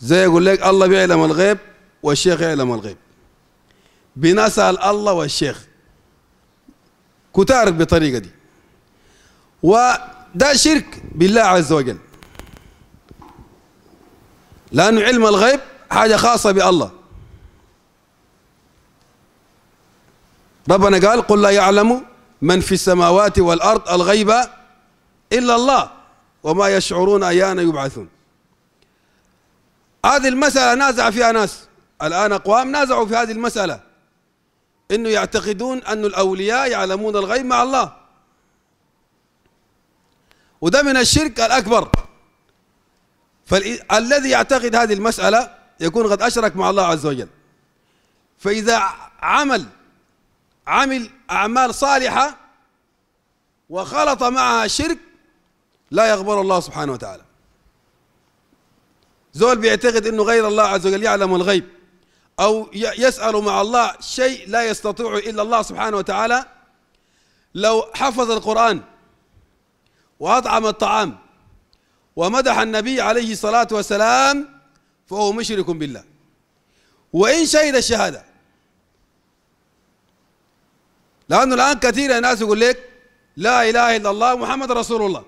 زي يقول لك الله بيعلم الغيب والشيخ يعلم الغيب بنسأل الله والشيخ كتار بطريقة دي وده شرك بالله عز وجل لأن علم الغيب حاجة خاصة بالله ربنا قال قل لا يعلم من في السماوات والأرض الغيب إلا الله وما يشعرون أيان يبعثون هذه المسألة نازع فيها ناس الآن أقوام نازعوا في هذه المسألة إنه يعتقدون أن الأولياء يعلمون الغيب مع الله وده من الشرك الأكبر فالذي يعتقد هذه المسألة يكون قد أشرك مع الله عز وجل فإذا عمل عمل أعمال صالحة وخلط معها الشرك لا يغبر الله سبحانه وتعالى زول بيعتقد انه غير الله عز وجل يعلم الغيب او يسال مع الله شيء لا يستطيع الا الله سبحانه وتعالى لو حفظ القران واطعم الطعام ومدح النبي عليه الصلاه والسلام فهو مشرك بالله وان شهد الشهاده لانه الان كثير الناس يقول لك لا اله الا الله محمد رسول الله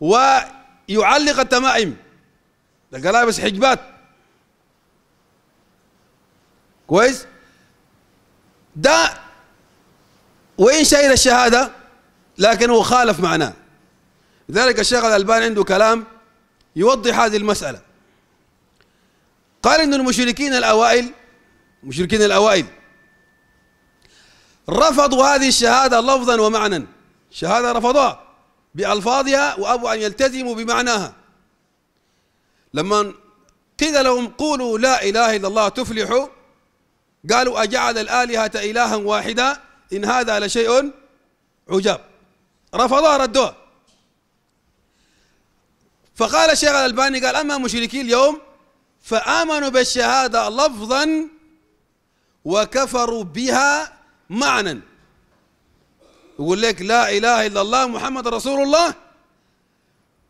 و يعلق التمائم ده قال لابس حجبات كويس ده وإن شهد الشهادة لكنه خالف معناه لذلك الشيخ الألباني عنده كلام يوضح هذه المسألة قال إن المشركين الأوائل المشركين الأوائل رفضوا هذه الشهادة لفظا ومعنى شهادة رفضوها بألفاظها وأبوا أن يلتزموا بمعناها لما قيل لهم قولوا لا إله إلا الله تفلحوا قالوا أجعل الآلهة إلها واحدا إن هذا لشيء عجاب رفضوها ردوها فقال الشيخ الألباني قال أما مشركي اليوم فآمنوا بالشهادة لفظا وكفروا بها معنى يقول لك لا إله إلا الله محمد رسول الله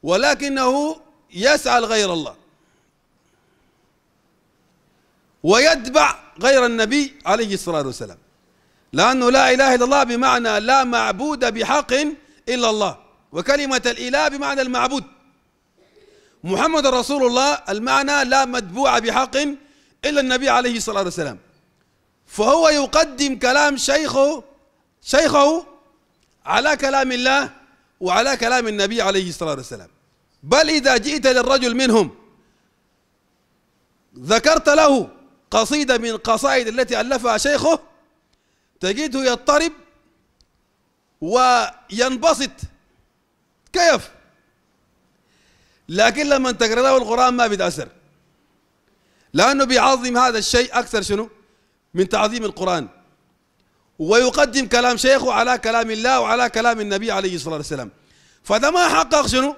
ولكنه يسعى لغير الله ويتبع غير النبي عليه الصلاة والسلام لأنه لا إله إلا الله بمعنى لا معبود بحق إلا الله وكلمة الإله بمعنى المعبود محمد رسول الله المعنى لا متبوع بحق إلا النبي عليه الصلاة والسلام فهو يقدم كلام شيخه شيخه على كلام الله وعلى كلام النبي عليه الصلاة والسلام بل إذا جئت للرجل منهم ذكرت له قصيدة من قصائد التي ألفها شيخه تجده يضطرب وينبسط كيف لكن لما تقرأ له القرآن ما بيتأثر لأنه بيعظم هذا الشيء أكثر شنو من تعظيم القرآن ويقدم كلام شيخه على كلام الله وعلى كلام النبي عليه الصلاة والسلام فده ما حقق شنو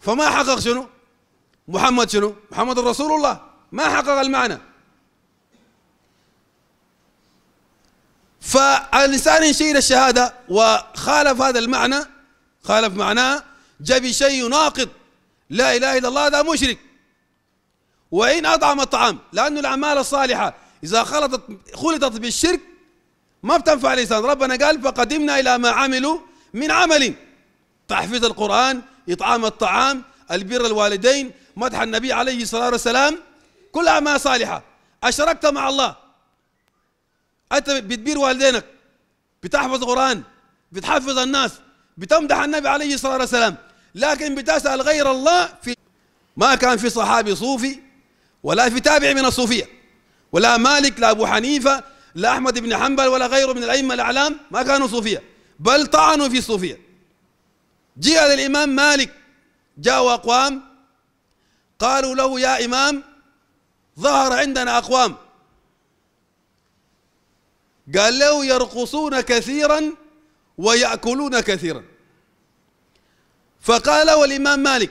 فما حقق شنو محمد شنو محمد رسول الله ما حقق المعنى فالإنسان إن الشهادة وخالف هذا المعنى خالف معناه جاء بشيء يناقض لا إله إلا الله هذا مشرك وإن أطعم الطعام لأن الأعمال الصالحة إذا خلطت خلطت بالشرك ما بتنفع الانسان ربنا قال فقدمنا إلى ما عملوا من عمل تحفيظ القرآن إطعام الطعام البر الوالدين مدح النبي عليه الصلاة والسلام كل أعمال صالحة أشركت مع الله أنت بتبير والدينك بتحفظ القرآن بتحفظ الناس بتمدح النبي عليه الصلاة والسلام لكن بتسأل غير الله في ما كان في صحابي صوفي ولا في تابع من الصوفية ولا مالك لا أبو حنيفة لا أحمد بن حنبل ولا غيره من الأئمة الأعلام ما كانوا صوفية بل طعنوا في الصوفية جاء للإمام مالك جاءوا أقوام قالوا له يا إمام ظهر عندنا أقوام قال له يرقصون كثيرا ويأكلون كثيرا فقال والإمام مالك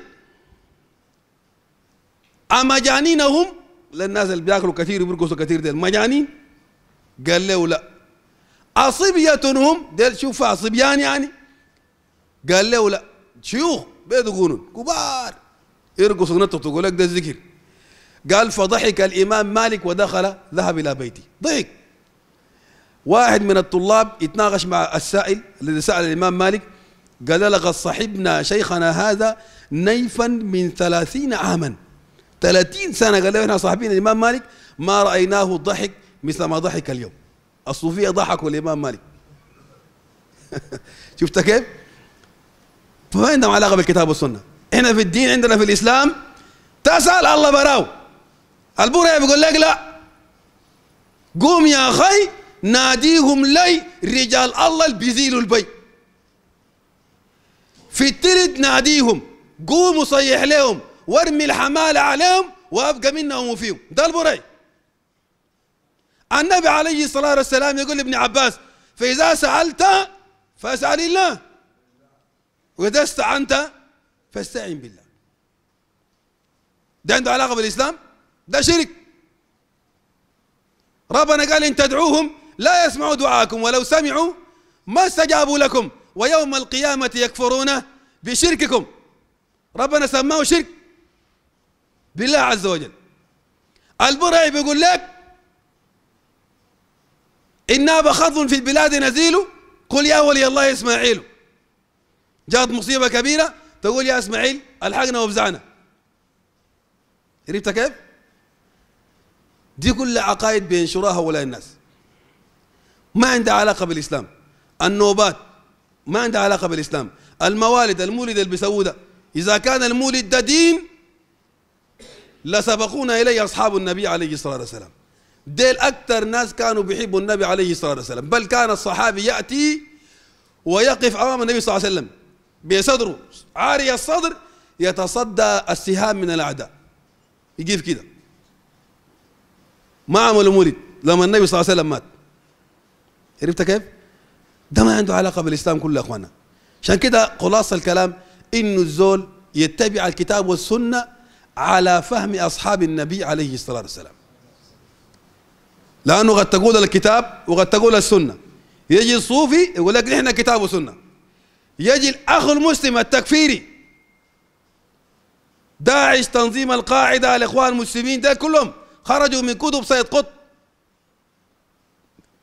أمجانينهم للناس اللي بياكلوا كثير ويرقصوا كثير دي مجانين قال له لا عصبية هم ديل شوف صبيان يعني قال له لا شيوخ بيدقونون كبار يرقصوا نطط تقول لك ده الذكر قال فضحك الإمام مالك ودخل ذهب إلى بيتي ضحك واحد من الطلاب يتناقش مع السائل الذي سأل الإمام مالك قال لقد صحبنا شيخنا هذا نيفا من ثلاثين عاما ثلاثين سنة قال له احنا صاحبين الإمام مالك ما رأيناه ضحك مثل ما ضحك اليوم الصوفيه ضحكوا الامام مالك شفت كيف؟ فما عندهم علاقه بالكتاب والسنه احنا في الدين عندنا في الاسلام تسال الله براو البوري بيقول لك لا قوم يا اخي ناديهم لي رجال الله اللي بيزيلوا البي في الترد ناديهم قوموا صيح لهم وارمي الحمالة عليهم وابقى منهم وفيهم ده البري النبي عليه الصلاة والسلام يقول لابن عباس فإذا سألت فاسأل الله وإذا استعنت فاستعن بالله ده عنده علاقة بالإسلام ده شرك ربنا قال إن تدعوهم لا يسمعوا دعاءكم ولو سمعوا ما استجابوا لكم ويوم القيامة يكفرون بشرككم ربنا سماه شرك بالله عز وجل البرعي بيقول لك إن أب في البلاد نزيل قل يا ولي الله إسماعيل جاءت مصيبة كبيرة تقول يا إسماعيل ألحقنا وفزعنا عرفت كيف؟ دي كل عقائد بينشرها هؤلاء الناس ما عندها علاقة بالإسلام النوبات ما عندها علاقة بالإسلام الموالد المولد اللي بيسووه ده إذا كان المولد ده دين لسبقونا إليه أصحاب النبي عليه الصلاة والسلام ديل أكثر ناس كانوا بيحبوا النبي عليه الصلاة والسلام بل كان الصحابي يأتي ويقف أمام النبي صلى الله عليه وسلم بصدره عاري الصدر يتصدى السهام من الأعداء يجيب كده ما عمل مولد لما النبي صلى الله عليه وسلم مات عرفت كيف؟ ده ما عنده علاقة بالإسلام كله يا أخوانا عشان كده خلاصة الكلام إنه الزول يتبع الكتاب والسنة على فهم أصحاب النبي عليه الصلاة والسلام لانه قد تقول الكتاب وقد تقول السنه يجي الصوفي يقول لك نحن كتاب وسنه يجي الاخ المسلم التكفيري داعش تنظيم القاعده الاخوان المسلمين ده كلهم خرجوا من كتب سيد قط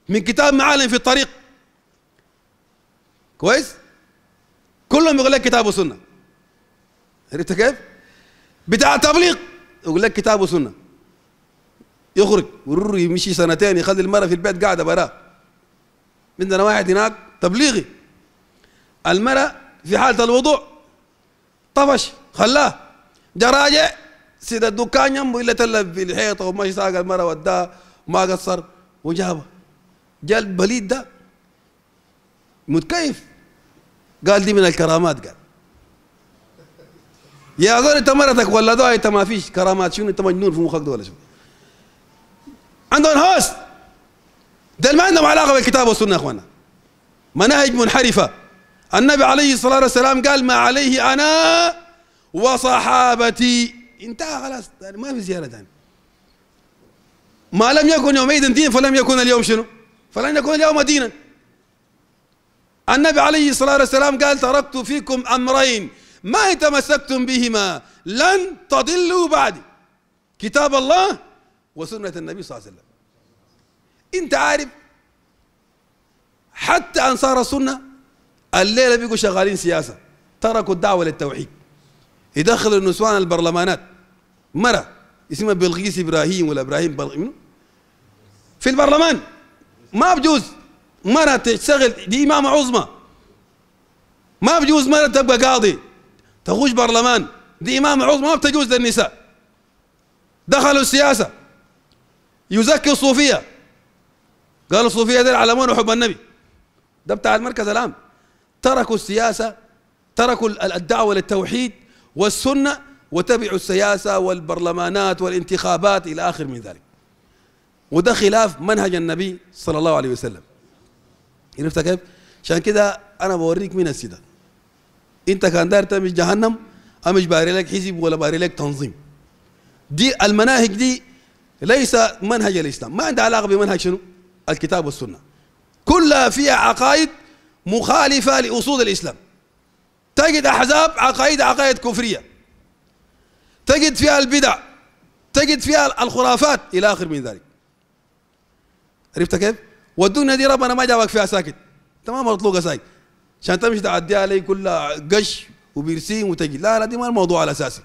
من كتاب معالم في الطريق كويس كلهم يقول لك كتاب وسنه عرفت كيف بتاع تبليغ يقول لك كتاب وسنه يخرج ورر يمشي سنتين يخلي المرأة في البيت قاعدة براه عندنا واحد هناك تبليغي المرأة في حالة الوضوء طفش خلاه جا راجع سيد الدكان جنبه الا تلف في الحيطه وماشي ساق المرأة وداه وما قصر وجابه جا البليد ده متكيف قال دي من الكرامات قال يا زول انت مرتك ولا ده انت ما فيش كرامات شنو انت مجنون في مخك دول ولا شنو عندهم هوس ده ما عندهم علاقه بالكتاب والسنه يا اخوانا مناهج منحرفه النبي عليه الصلاه والسلام قال ما عليه انا وصحابتي انتهى خلاص يعني ما في زياره ثانيه ما لم يكن يومئذ دين فلم يكن اليوم شنو؟ فلن يكون اليوم دينا النبي عليه الصلاه والسلام قال تركت فيكم امرين ما ان تمسكتم بهما لن تضلوا بعدي كتاب الله وسنه النبي صلى الله عليه وسلم انت عارف حتى انصار السنه الليله بيقوا شغالين سياسه تركوا الدعوه للتوحيد يدخلوا النسوان البرلمانات مرة اسمها بلغيس ابراهيم ولا ابراهيم بلقيس في البرلمان ما بجوز مرة تشتغل دي إمامة عظمى ما بجوز مرة تبقى قاضي تخش برلمان دي إمامة عظمى ما بتجوز للنساء دخلوا السياسة يزكي الصوفية قالوا الصوفيه دي علمونا حب النبي ده بتاع المركز العام تركوا السياسه تركوا الدعوه للتوحيد والسنه وتبعوا السياسه والبرلمانات والانتخابات الى اخر من ذلك وده خلاف منهج النبي صلى الله عليه وسلم عرفت يعني كيف؟ عشان كده انا بوريك مين السيده انت كان داير تمشي جهنم أنا مش باري لك حزب ولا باري لك تنظيم دي المناهج دي ليس منهج الاسلام ما عندها علاقه بمنهج شنو؟ الكتاب والسنة كلها فيها عقائد مخالفة لأصول الإسلام تجد أحزاب عقائد عقائد كفرية تجد فيها البدع تجد فيها الخرافات إلى آخر من ذلك عرفت كيف؟ والدنيا دي ربنا ما جابك فيها ساكت تمام مطلوقة ساكت عشان تمشي تعديها لي كلها قش وبرسيم وتجي لا لا دي ما الموضوع الأساسي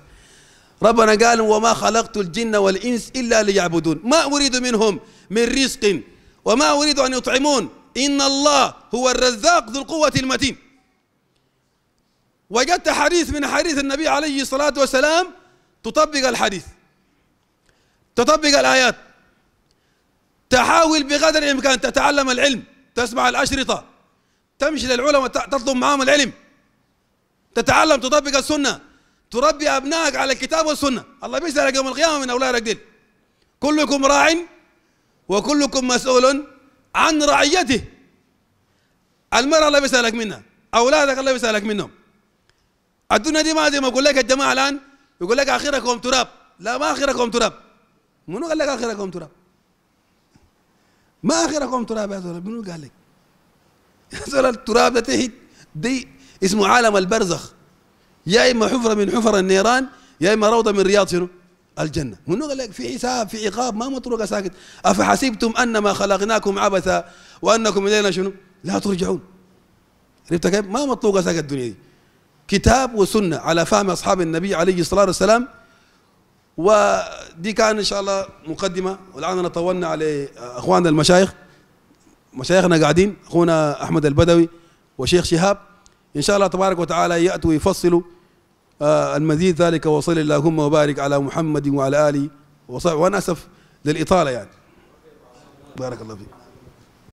ربنا قال وما خلقت الجن والإنس إلا ليعبدون ما أريد منهم من رزق وما أريد أن يطعمون إن الله هو الرزاق ذو القوة المتين وجدت حديث من حديث النبي عليه الصلاة والسلام تطبق الحديث تطبق الآيات تحاول بقدر الإمكان تتعلم العلم تسمع الأشرطة تمشي للعلماء تطلب معهم العلم تتعلم تطبق السنة تربي أبنائك على الكتاب والسنة الله بيسألك يوم القيامة من أولادك ديل كلكم راع وكلكم مسؤول عن رعيته المرأة الله بيسألك منها أولادك الله بيسألك منهم الدنيا دي ما زي ما أقول لك الجماعة الآن يقول لك آخركم تراب لا ما آخركم تراب منو قال لك آخركم تراب ما آخركم تراب يا زول منو قال لك يا زول التراب ده دي اسمه عالم البرزخ يا إما حفرة من حفر النيران يا إما روضة من رياض شنو الجنة منو قال لك في حساب في عقاب ما مطروقة ساكت أفحسبتم أنما خلقناكم عبثا وأنكم إلينا شنو لا ترجعون عرفت كيف ما مطروقة ساكت الدنيا دي كتاب وسنة على فهم أصحاب النبي عليه الصلاة والسلام ودي كان إن شاء الله مقدمة والآن أنا طولنا على أخواننا المشايخ مشايخنا قاعدين أخونا أحمد البدوي وشيخ شهاب إن شاء الله تبارك وتعالى يأتوا يفصلوا آه، المزيد ذلك وصل اللهم وبارك على محمد وعلى آله وصحبه وأنا أسف للإطالة يعني بارك الله فيك